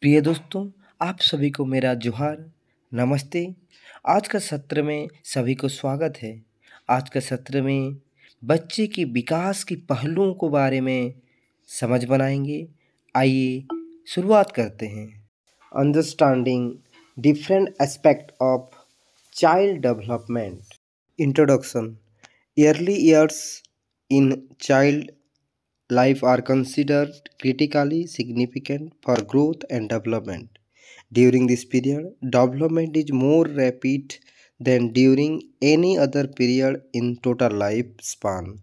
प्रिय दोस्तों आप सभी को मेरा जोहार नमस्ते आज का सत्र में सभी को स्वागत है आज का सत्र में बच्चे के विकास की पहलुओं को बारे में समझ बनाएंगे आइए शुरुआत करते हैं understanding different aspect of child development introduction early years in child life are considered critically significant for growth and development. During this period, development is more rapid than during any other period in total lifespan.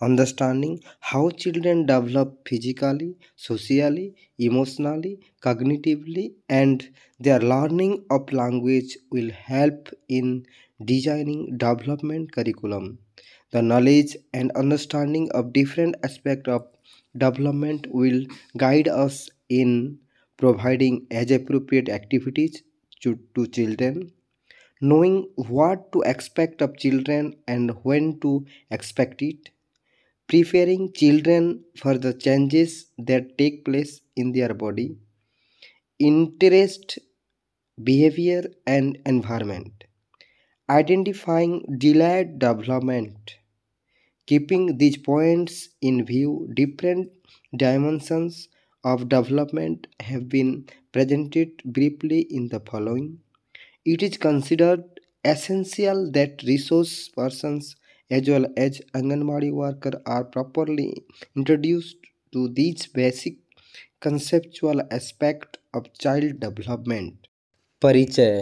Understanding how children develop physically, socially, emotionally, cognitively, and their learning of language will help in designing development curriculum. The knowledge and understanding of different aspects of development will guide us in providing age appropriate activities to, to children. Knowing what to expect of children and when to expect it. Preparing children for the changes that take place in their body. Interest, behavior, and environment identifying delayed development keeping these points in view different dimensions of development have been presented briefly in the following it is considered essential that resource persons as well as anganwadi worker are properly introduced to these basic conceptual aspect of child development परिचय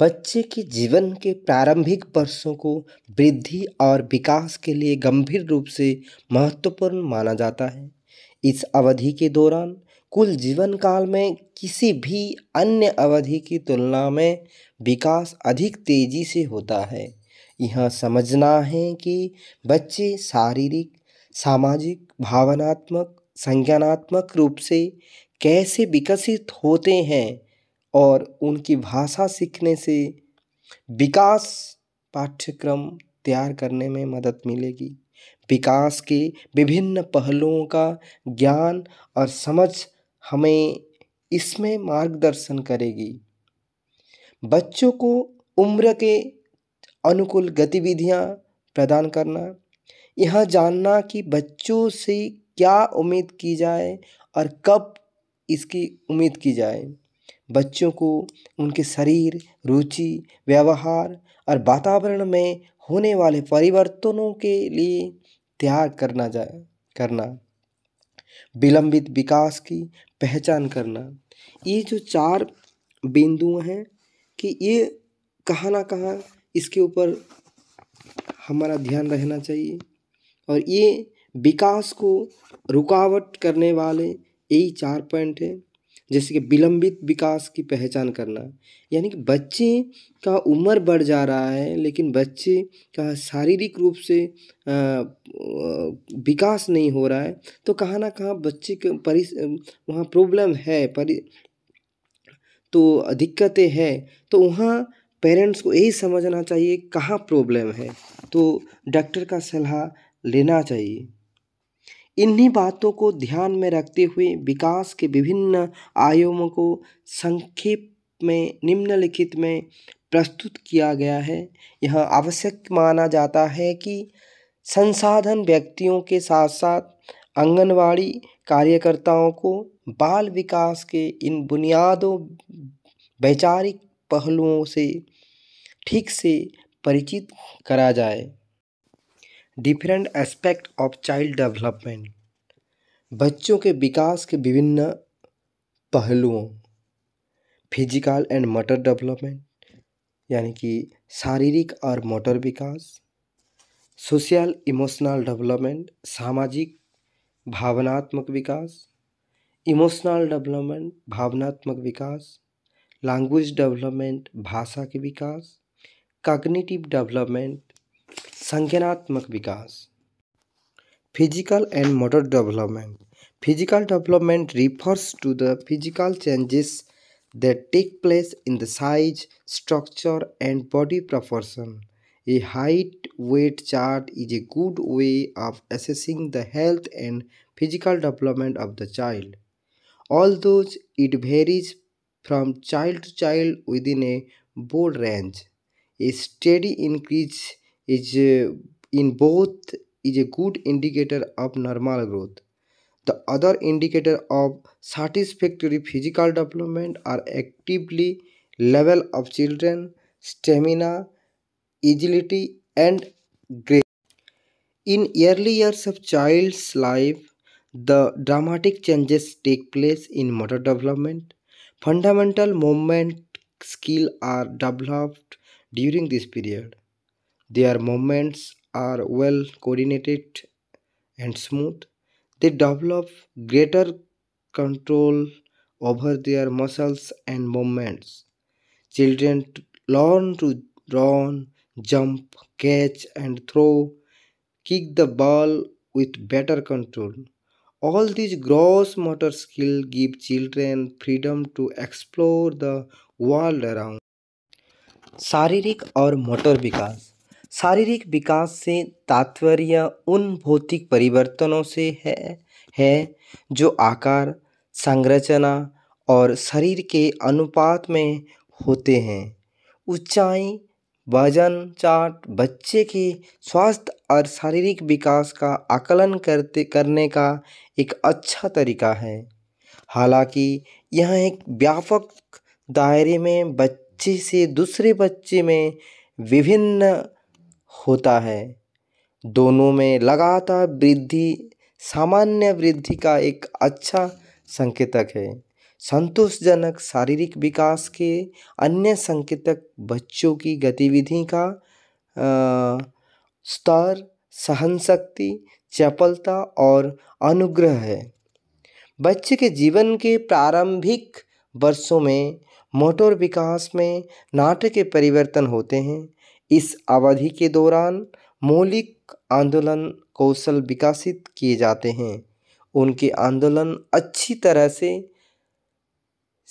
बच्चे के जीवन के प्रारंभिक वर्षों को वृद्धि और विकास के लिए गंभीर रूप से महत्वपूर्ण माना जाता है इस अवधि के दौरान कुल जीवन काल में किसी भी अन्य अवधि की तुलना में विकास अधिक तेजी से होता है यह समझना है कि बच्चे शारीरिक सामाजिक भावनात्मक संज्ञानात्मक रूप से कैसे विकसित होते हैं और उनकी भाषा सीखने से विकास पाठ्यक्रम तैयार करने में मदद मिलेगी विकास के विभिन्न पहलुओं का ज्ञान और समझ हमें इसमें मार्गदर्शन करेगी बच्चों को उम्र के अनुकूल गतिविधियां प्रदान करना यह जानना कि बच्चों से क्या उम्मीद की जाए और कब इसकी उम्मीद की जाए बच्चों को उनके शरीर रुचि व्यवहार और वातावरण में होने वाले परिवर्तनों के लिए तैयार करना जा करना विलंबित विकास की पहचान करना ये जो चार बिंदु हैं कि ये कहाँ ना कहाँ इसके ऊपर हमारा ध्यान रहना चाहिए और ये विकास को रुकावट करने वाले यही चार पॉइंट हैं जैसे कि विलंबित विकास की पहचान करना यानी कि बच्चे का उम्र बढ़ जा रहा है लेकिन बच्चे का शारीरिक रूप से विकास नहीं हो रहा है तो कहाँ ना कहाँ बच्चे के परि वहाँ प्रॉब्लम है परि तो दिक्कतें हैं तो वहाँ पेरेंट्स को यही समझना चाहिए कहाँ प्रॉब्लम है तो डॉक्टर का सलाह लेना चाहिए इन्हीं बातों को ध्यान में रखते हुए विकास के विभिन्न आयामों को संक्षेप में निम्नलिखित में प्रस्तुत किया गया है यह आवश्यक माना जाता है कि संसाधन व्यक्तियों के साथ साथ आंगनवाड़ी कार्यकर्ताओं को बाल विकास के इन बुनियादों वैचारिक पहलुओं से ठीक से परिचित करा जाए different aspect of child development बच्चों के विकास के विभिन्न पहलुओं फिजिकल एंड मोटर डेवलपमेंट यानी कि शारीरिक और मोटर विकास सोशल इमोशनल डेवलपमेंट सामाजिक भावनात्मक विकास इमोशनल डेवलपमेंट भावनात्मक विकास लैंग्वेज डेवलपमेंट भाषा के विकास कॉग्निटिव डेवलपमेंट संज्ञानात्मक विकास physical and motor development physical development refers to the physical changes that take place in the size structure and body proportion a height weight chart is a good way of assessing the health and physical development of the child although it varies from child to child within a broad range a steady increase is in both is a good indicator of normal growth. The other indicator of satisfactory physical development are actively level of children, stamina, agility and grace. In early years of child's life, the dramatic changes take place in motor development. Fundamental movement skill are developed during this period. Their movements are well coordinated and smooth. They develop greater control over their muscles and movements. Children learn to run, jump, catch, and throw, kick the ball with better control. All these gross motor skills give children freedom to explore the world around. शारीरिक और motor विकास शारीरिक विकास से तात्पर्य उन भौतिक परिवर्तनों से है है जो आकार संरचना और शरीर के अनुपात में होते हैं ऊँचाई वजन चाट बच्चे के स्वास्थ्य और शारीरिक विकास का आकलन करते करने का एक अच्छा तरीका है हालांकि यह एक व्यापक दायरे में बच्चे से दूसरे बच्चे में विभिन्न होता है दोनों में लगातार वृद्धि सामान्य वृद्धि का एक अच्छा संकेतक है संतोषजनक शारीरिक विकास के अन्य संकेतक बच्चों की गतिविधि का स्तर सहन शक्ति चपलता और अनुग्रह है बच्चे के जीवन के प्रारंभिक वर्षों में मोटर विकास में नाटक के परिवर्तन होते हैं इस अवधि के दौरान मौलिक आंदोलन कौशल विकसित किए जाते हैं उनके आंदोलन अच्छी तरह से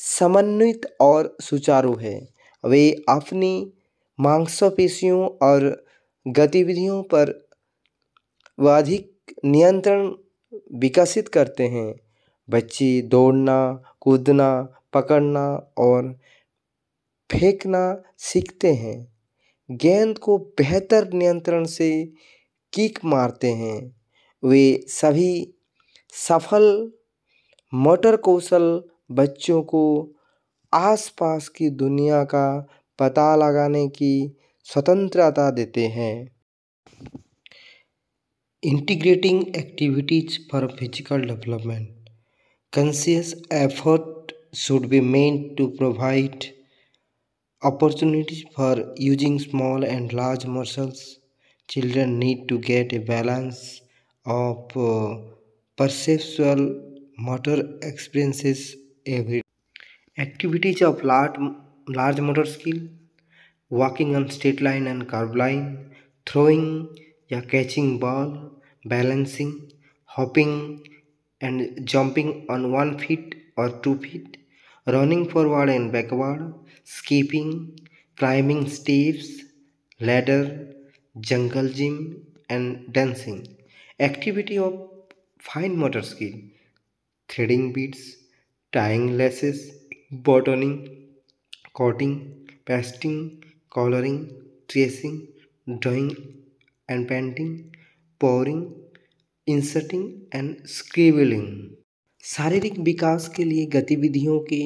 समन्वित और सुचारू है वे अपनी मांसपेशियों और गतिविधियों पर अधिक नियंत्रण विकसित करते हैं बच्चे दौड़ना कूदना पकड़ना और फेंकना सीखते हैं गेंद को बेहतर नियंत्रण से किक मारते हैं वे सभी सफल मोटर कौशल बच्चों को आसपास की दुनिया का पता लगाने की स्वतंत्रता देते हैं integrating activities for physical development conscious effort should be made to provide Opportunities for using small and large muscles. Children need to get a balance of uh, perceptual motor experiences every day. Activities of large, large motor skill walking on straight line and curve line, throwing or catching ball, balancing, hopping and jumping on one feet or two feet, running forward and backward, skipping, climbing steps, ladder, jungle gym and dancing. Activity of fine motor skill, threading beads, tying laces, buttoning, cutting, pasting, coloring, tracing, drawing and painting, pouring, inserting and scribbling. शारीरिक विकास के लिए गतिविधियों के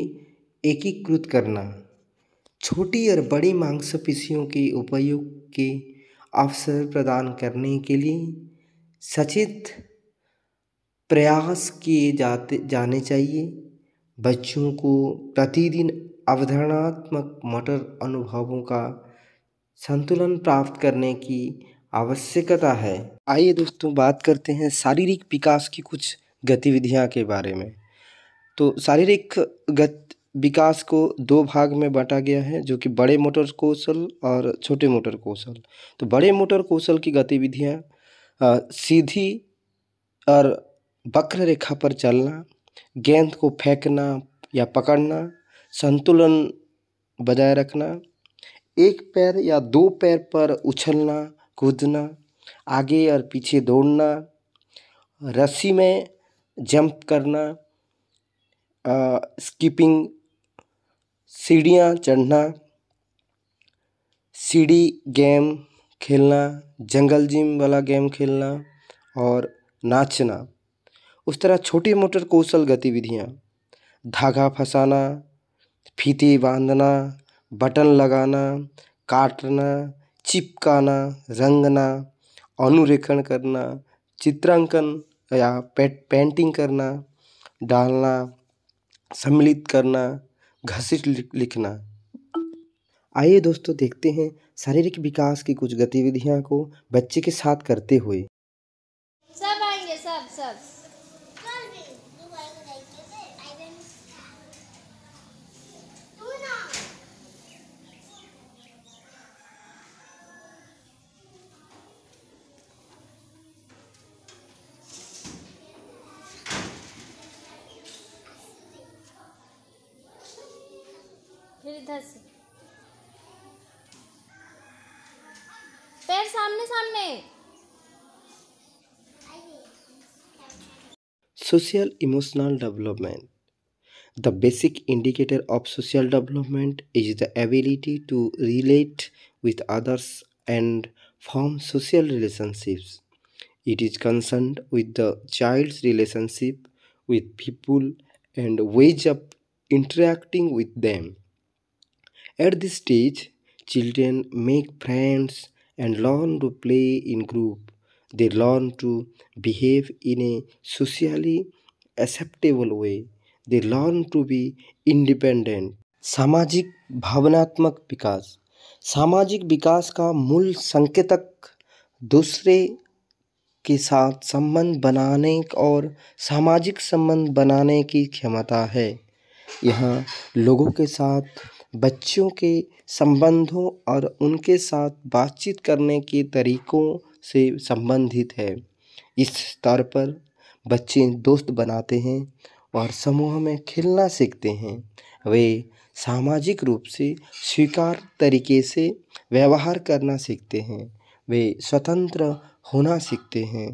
एकीकृत करना छोटी और बड़ी मांसपेशियों के उपयोग के अवसर प्रदान करने के लिए सचेत प्रयास किए जाते जाने चाहिए बच्चों को प्रतिदिन अवधारणात्मक मोटर अनुभवों का संतुलन प्राप्त करने की आवश्यकता है आइए दोस्तों बात करते हैं शारीरिक विकास की कुछ गतिविधियाँ के बारे में तो शारीरिक गत विकास को दो भाग में बाँटा गया है जो कि बड़े मोटर कौशल और छोटे मोटर कौशल तो बड़े मोटर कौशल की गतिविधियाँ सीधी और वक्र रेखा पर चलना गेंद को फेंकना या पकड़ना संतुलन बजाय रखना एक पैर या दो पैर पर उछलना कूदना आगे और पीछे दौड़ना रस्सी में जंप करना स्कीपिंग सीढ़ियाँ चढ़ना सीढ़ी गेम खेलना जंगल जिम वाला गेम खेलना और नाचना उस तरह छोटी मोटर कौशल गतिविधियाँ धागा फंसाना फीते बांधना बटन लगाना काटना चिपकाना रंगना अनुरेखण करना चित्रांकन या पेंटिंग करना डालना सम्मिलित करना घसीट लिखना आइए दोस्तों देखते हैं शारीरिक विकास की कुछ गतिविधियां को बच्चे के साथ करते हुए सब आएंगे सब सब इधर से पैर सामने सामने social emotional development the basic indicator of social development is the ability to relate with others and form social relationships it is concerned with the child's relationship with people and ways of interacting with them At this stage, children make friends and learn to play in group. They learn to behave in a socially acceptable way. They learn to be independent. सामाजिक भावनात्मक विकास सामाजिक विकास का मूल संकेतक दूसरे के साथ संबंध बनाने और सामाजिक संबंध बनाने की क्षमता है यहाँ लोगों के साथ बच्चों के संबंधों और उनके साथ बातचीत करने के तरीकों से संबंधित है इस स्तर पर बच्चे दोस्त बनाते हैं और समूह में खेलना सीखते हैं वे सामाजिक रूप से स्वीकार तरीके से व्यवहार करना सीखते हैं वे स्वतंत्र होना सीखते हैं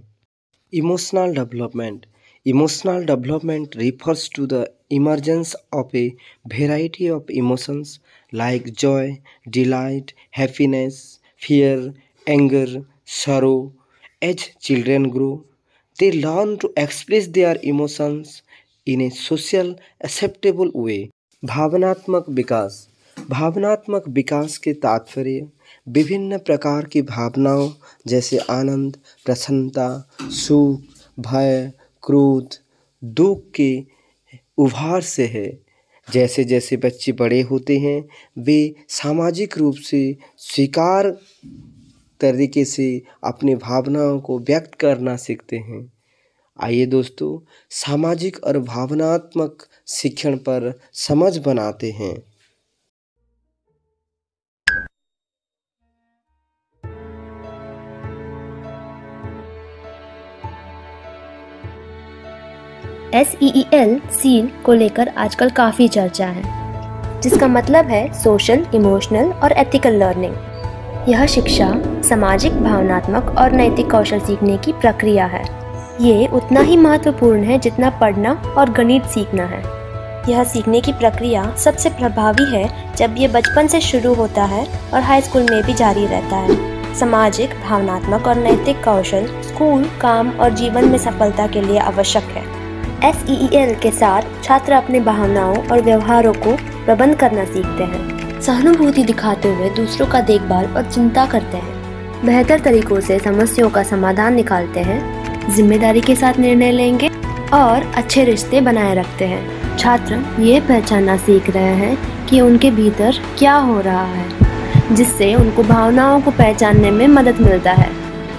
emotional development Emotional development refers to the emergence of a variety of emotions like joy, delight, happiness, fear, anger, sorrow. As children grow, they learn to express their emotions in a social acceptable way. भावनात्मक विकास भावनात्मक विकास के तात्पर्य विभिन्न प्रकार की भावनाओं जैसे आनंद प्रसन्नता सुख भय क्रोध दुख के उभार से है जैसे जैसे बच्चे बड़े होते हैं वे सामाजिक रूप से स्वीकार तरीके से अपनी भावनाओं को व्यक्त करना सीखते हैं आइए दोस्तों सामाजिक और भावनात्मक शिक्षण पर समझ बनाते हैं S E E L SEEL को लेकर आजकल काफ़ी चर्चा है जिसका मतलब है सोशल इमोशनल और एथिकल लर्निंग यह शिक्षा सामाजिक भावनात्मक और नैतिक कौशल सीखने की प्रक्रिया है ये उतना ही महत्वपूर्ण है जितना पढ़ना और गणित सीखना है यह सीखने की प्रक्रिया सबसे प्रभावी है जब ये बचपन से शुरू होता है और हाई स्कूल में भी जारी रहता है सामाजिक भावनात्मक और नैतिक कौशल स्कूल काम और जीवन में सफलता के लिए आवश्यक है एस ई एल के साथ छात्र अपने भावनाओं और व्यवहारों को प्रबंध करना सीखते हैं सहानुभूति दिखाते हुए दूसरों का देखभाल और चिंता करते हैं बेहतर तरीकों से समस्याओं का समाधान निकालते हैं जिम्मेदारी के साथ निर्णय लेंगे और अच्छे रिश्ते बनाए रखते हैं छात्र ये पहचानना सीख रहे हैं कि उनके भीतर क्या हो रहा है जिससे उनको भावनाओं को पहचानने में मदद मिलता है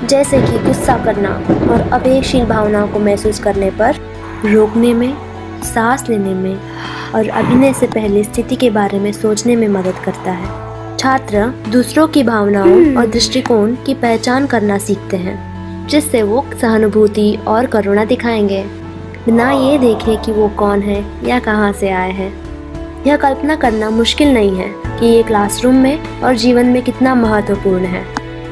जैसे कि गुस्सा करना और अपेक्षील भावनाओं को महसूस करने पर रोकने में सांस लेने में और अभिनय से पहले स्थिति के बारे में सोचने में मदद करता है छात्र दूसरों की भावनाओं हम्म। और दृष्टिकोण की पहचान करना सीखते हैं जिससे वो सहानुभूति और करुणा दिखाएंगे बिना ये देखे कि वो कौन है या कहाँ से आए हैं यह कल्पना करना मुश्किल नहीं है कि ये क्लासरूम में और जीवन में कितना महत्वपूर्ण है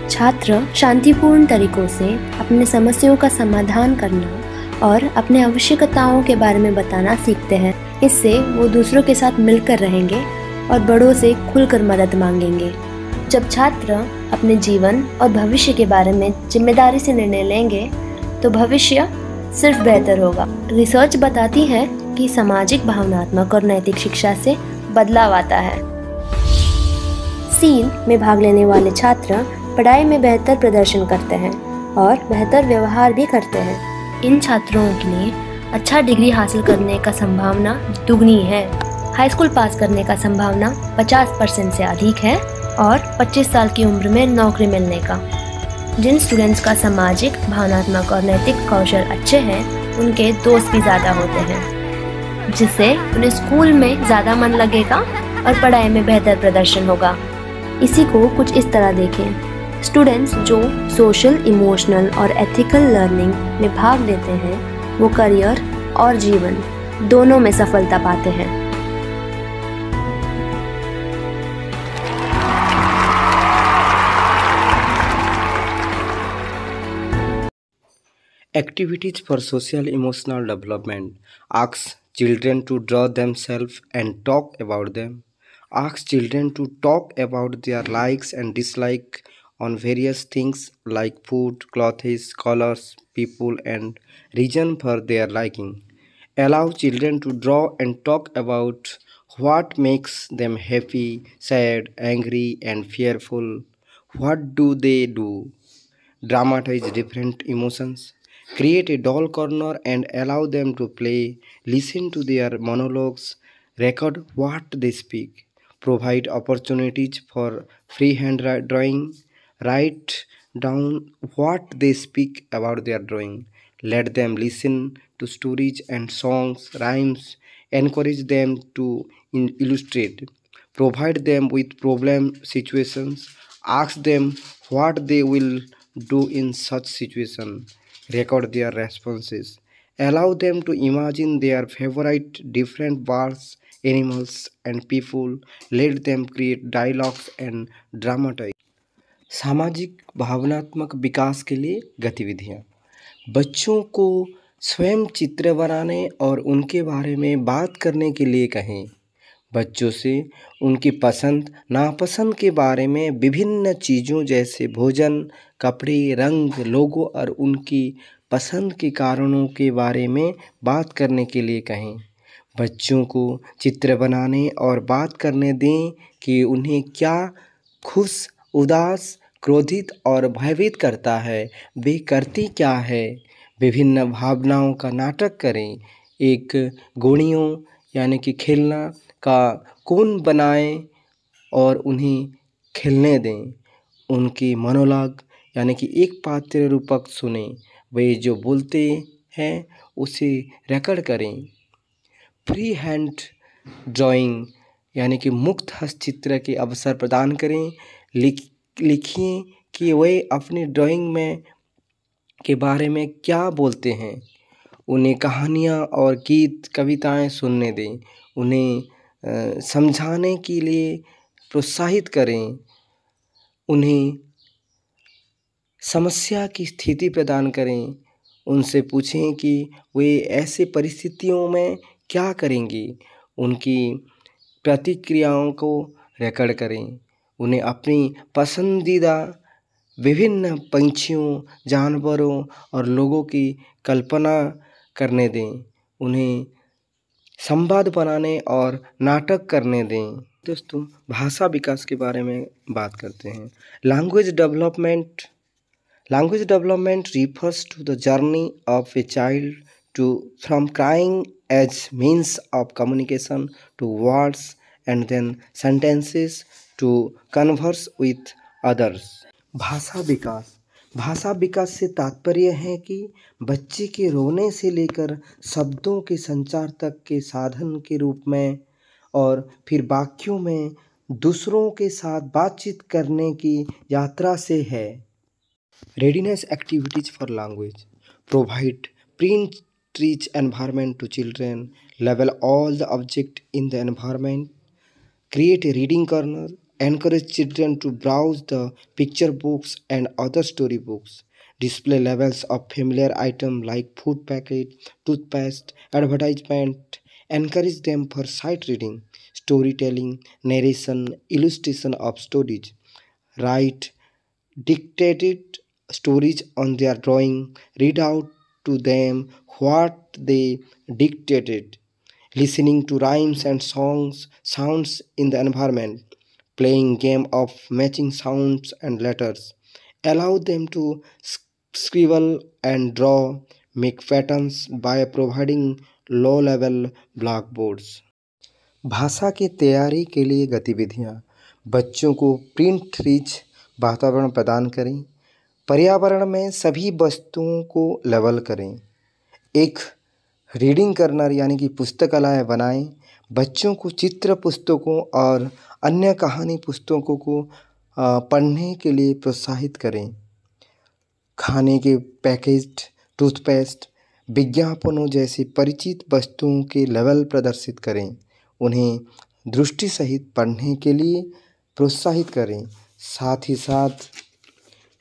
छात्र शांतिपूर्ण तरीकों से अपने समस्याओं का समाधान करना और अपने आवश्यकताओं के बारे में बताना सीखते हैं इससे वो दूसरों के साथ मिलकर रहेंगे और बड़ों से खुलकर मदद मांगेंगे जब छात्र अपने जीवन और भविष्य के बारे में जिम्मेदारी से निर्णय लेंगे तो भविष्य सिर्फ बेहतर होगा रिसर्च बताती है कि सामाजिक भावनात्मक और नैतिक शिक्षा से बदलाव आता है सील में भाग लेने वाले छात्र पढ़ाई में बेहतर प्रदर्शन करते हैं और बेहतर व्यवहार भी करते हैं इन छात्रों के लिए अच्छा डिग्री हासिल करने का संभावना दुगनी है हाई स्कूल पास करने का संभावना 50 परसेंट से अधिक है और 25 साल की उम्र में नौकरी मिलने का जिन स्टूडेंट्स का सामाजिक भावनात्मक और नैतिक कौशल अच्छे हैं उनके दोस्त भी ज़्यादा होते हैं जिससे उन्हें स्कूल में ज़्यादा मन लगेगा और पढ़ाई में बेहतर प्रदर्शन होगा इसी को कुछ इस तरह देखें स्टूडेंट्स जो सोशल इमोशनल और एथिकल लर्निंग में भाग लेते हैं वो करियर और जीवन दोनों में सफलता पाते हैं Activities for social emotional development asks children to draw themselves and talk about them. Asks children to talk about their likes and dislikes on various things like food, clothes, colors, people, and region for their liking. Allow children to draw and talk about what makes them happy, sad, angry, and fearful. What do they do? Dramatize different emotions. Create a doll corner and allow them to play. Listen to their monologues. Record what they speak. Provide opportunities for freehand drawing write down what they speak about their drawing let them listen to stories and songs rhymes encourage them to illustrate provide them with problem situations ask them what they will do in such situation record their responses allow them to imagine their favorite different birds animals and people let them create dialogues and dramatize सामाजिक भावनात्मक विकास के लिए गतिविधियाँ बच्चों को स्वयं चित्र बनाने और उनके बारे में बात करने के लिए कहें बच्चों से उनकी पसंद नापसंद के बारे में विभिन्न चीज़ों जैसे भोजन कपड़े रंग लोगों और उनकी पसंद के कारणों के बारे में बात करने के लिए कहें बच्चों को चित्र बनाने और बात करने दें कि उन्हें क्या खुश उदास क्रोधित और भयभीत करता है वे करती क्या है विभिन्न भावनाओं का नाटक करें एक गुणियों यानी कि खेलना का कौन बनाएं और उन्हें खेलने दें उनकी मनोलाग यानी कि एक पात्र रूपक सुने वे जो बोलते हैं उसे रिकॉर्ड करें फ्री हैंड ड्राइंग यानी कि मुक्त हस्तचित्र के अवसर प्रदान करें लिख लिखिए कि वे अपने ड्राइंग में के बारे में क्या बोलते हैं उन्हें कहानियाँ और गीत कविताएँ सुनने दें उन्हें समझाने के लिए प्रोत्साहित करें उन्हें समस्या की स्थिति प्रदान करें उनसे पूछें कि वे ऐसे परिस्थितियों में क्या करेंगी उनकी प्रतिक्रियाओं को रिकॉर्ड करें उन्हें अपनी पसंदीदा विभिन्न पंछियों जानवरों और लोगों की कल्पना करने दें उन्हें संवाद बनाने और नाटक करने दें दोस्तों भाषा विकास के बारे में बात करते हैं language development language development refers to the journey of a child to from crying as means of communication to words and then sentences to converse with others भाषा विकास भाषा विकास से तात्पर्य है कि बच्चे के रोने से लेकर शब्दों के संचार तक के साधन के रूप में और फिर वाक्यों में दूसरों के साथ बातचीत करने की यात्रा से है readiness activities for language provide print rich environment to children level all the object in the environment, create a reading corner encourage children to browse the picture books and other story books display levels of familiar items like food packet toothpaste advertisement encourage them for sight reading storytelling narration illustration of stories write dictated stories on their drawing read out to them what they dictated listening to rhymes and songs sounds in the environment playing game of matching sounds and letters allow them to scribble and draw make patterns by providing low level blackboards भाषा की तैयारी के लिए गतिविधियाँ बच्चों को print rich वातावरण प्रदान करें पर्यावरण में सभी वस्तुओं को लेवल करें एक रीडिंग करनर यानी कि पुस्तकालय बनाएं बच्चों को चित्र पुस्तकों और अन्य कहानी पुस्तकों को पढ़ने के लिए प्रोत्साहित करें खाने के पैकेज्ड टूथपेस्ट विज्ञापनों जैसी परिचित वस्तुओं के लेवल प्रदर्शित करें उन्हें दृष्टि सहित पढ़ने के लिए प्रोत्साहित करें साथ ही साथ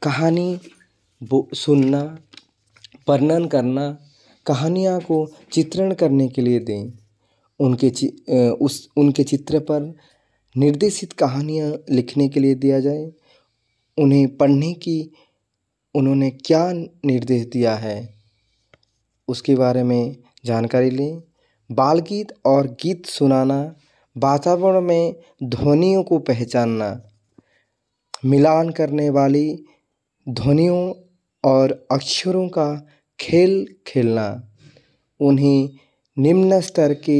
कहानी सुनना वर्णन करना कहानियाँ को चित्रण करने के लिए दें उनके उस उनके चित्र पर निर्देशित कहानियाँ लिखने के लिए दिया जाए उन्हें पढ़ने की उन्होंने क्या निर्देश दिया है उसके बारे में जानकारी लें बाल गीत और गीत सुनाना वातावरण में ध्वनियों को पहचानना मिलान करने वाली ध्वनियों और अक्षरों का खेल खेलना उन्हें निम्न स्तर के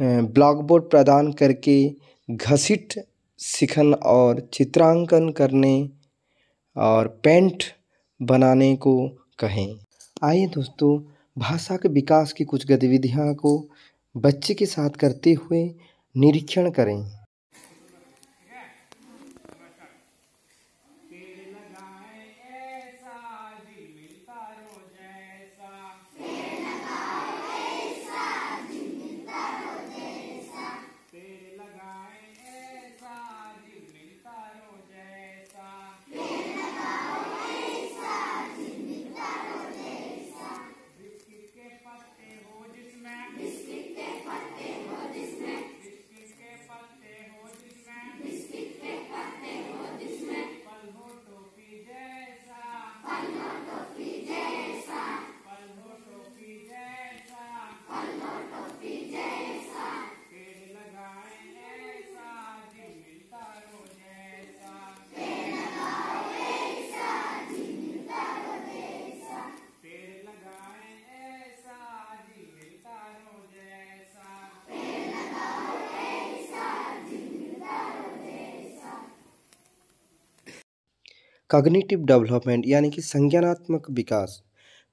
ब्लॉकबोर्ड प्रदान करके घसीट सीखन और चित्रांकन करने और पेंट बनाने को कहें आइए दोस्तों भाषा के विकास की कुछ गतिविधियाँ को बच्चे के साथ करते हुए निरीक्षण करें कग्निटिव डेवलपमेंट यानी कि संज्ञानात्मक विकास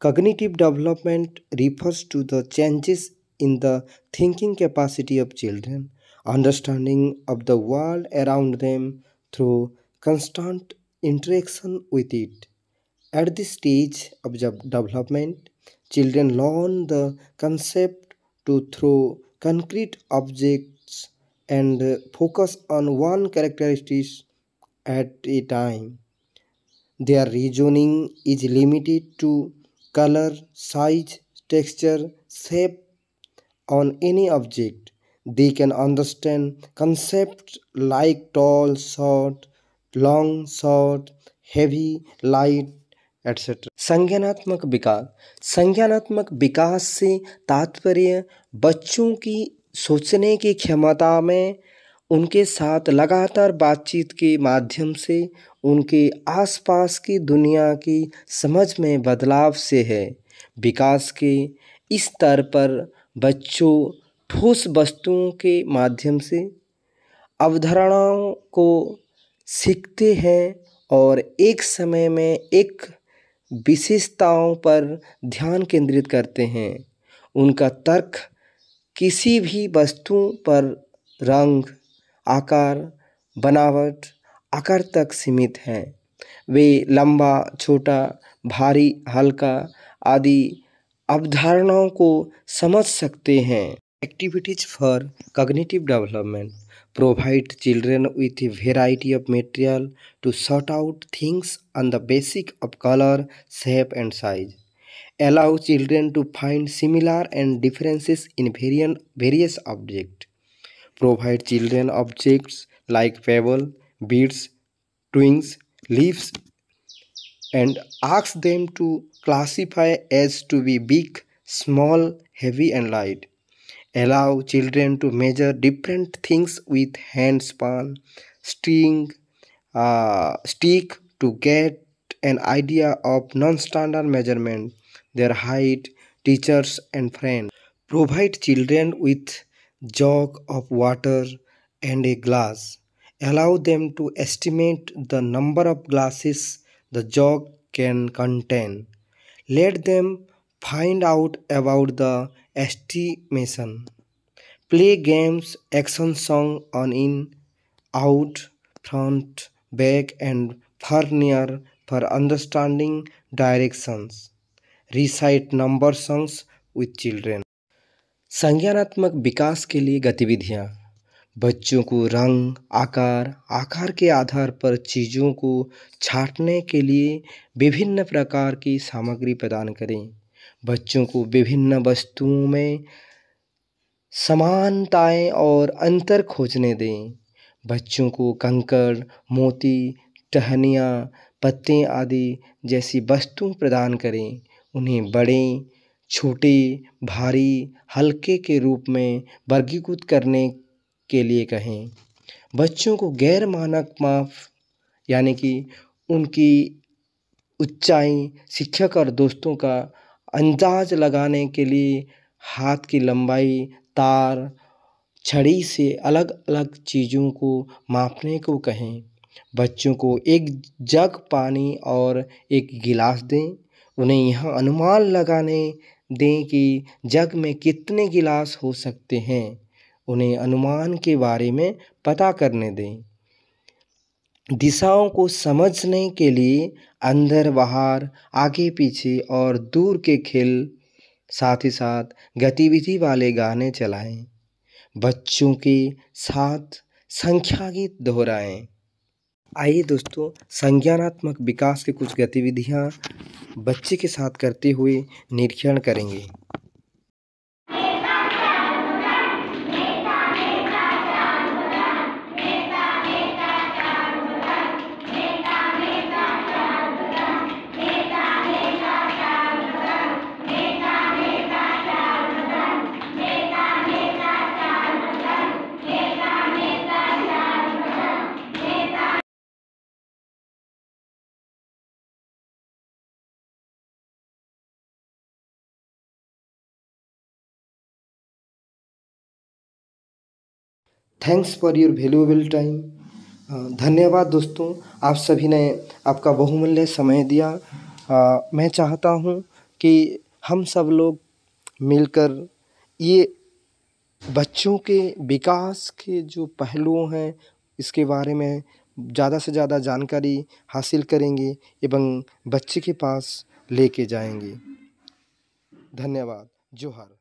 cognitive development refers to the changes in the thinking capacity of children understanding of the world around them through constant interaction with it at the stage of the development children learn the concept to through concrete objects and focus on one characteristics at a time their reasoning is limited to color, size, texture, shape on any object. They can understand concepts like tall, short, long, short, heavy, light, etcetera संज्ञानात्मक विकास संज्ञानात्मक विकास से तात्पर्य बच्चों की सोचने की क्षमता में उनके साथ लगातार बातचीत के माध्यम से उनके आसपास की दुनिया की समझ में बदलाव से है विकास के इस स्तर पर बच्चों ठोस वस्तुओं के माध्यम से अवधारणाओं को सीखते हैं और एक समय में एक विशेषताओं पर ध्यान केंद्रित करते हैं उनका तर्क किसी भी वस्तु पर रंग आकार बनावट आकार तक सीमित हैं वे लंबा छोटा भारी हल्का आदि अवधारणाओं को समझ सकते हैं activities for cognitive development provide children with variety of material to sort out things on the basic of colour shape and size allow children to find similar and differences in various various object provide children objects like pebble, beads, twigs, leaves and ask them to classify as to be big, small, heavy and light. Allow children to measure different things with hand span, string, uh, stick to get an idea of non-standard measurement, their height, teachers and friends. Provide children with jug of water and a glass. Allow them to estimate the number of glasses the jug can contain. Let them find out about the estimation. Play games, action song on in, out, front, back and far near for understanding directions. Recite number songs with children. संज्ञानात्मक विकास के लिए गतिविधियाँ बच्चों को रंग आकार आकार के आधार पर चीज़ों को छाँटने के लिए विभिन्न प्रकार की सामग्री प्रदान करें बच्चों को विभिन्न वस्तुओं में समानताएँ और अंतर खोजने दें बच्चों को कंकड़ मोती टहनियाँ पत्ते आदि जैसी वस्तु प्रदान करें उन्हें बड़े छोटे भारी हल्के के रूप में वर्गीकृत करने के लिए कहें बच्चों को गैर मानक माप यानी कि उनकी ऊंचाई शिक्षक और दोस्तों का अंदाज़ लगाने के लिए हाथ की लंबाई तार छड़ी से अलग अलग चीज़ों को मापने को कहें बच्चों को एक जग पानी और एक गिलास दें उन्हें यह अनुमान लगाने दें कि जग में कितने गिलास हो सकते हैं उन्हें अनुमान के बारे में पता करने दें दिशाओं को समझने के लिए अंदर बाहर आगे पीछे और दूर के खेल साथ ही साथ गतिविधि वाले गाने चलाएं बच्चों के साथ संख्या गीत दोहराएं आइए दोस्तों संज्ञानात्मक विकास के कुछ गतिविधियाँ बच्चे के साथ करते हुए निरीक्षण करेंगे thanks for your valuable time धन्यवाद दोस्तों आप सभी ने आपका बहुमूल्य समय दिया आ, मैं चाहता हूँ कि हम सब लोग मिलकर ये बच्चों के विकास के जो पहलुओं हैं इसके बारे में ज़्यादा से ज़्यादा जानकारी हासिल करेंगे एवं बच्चे के पास लेके जाएंगे धन्यवाद जोहर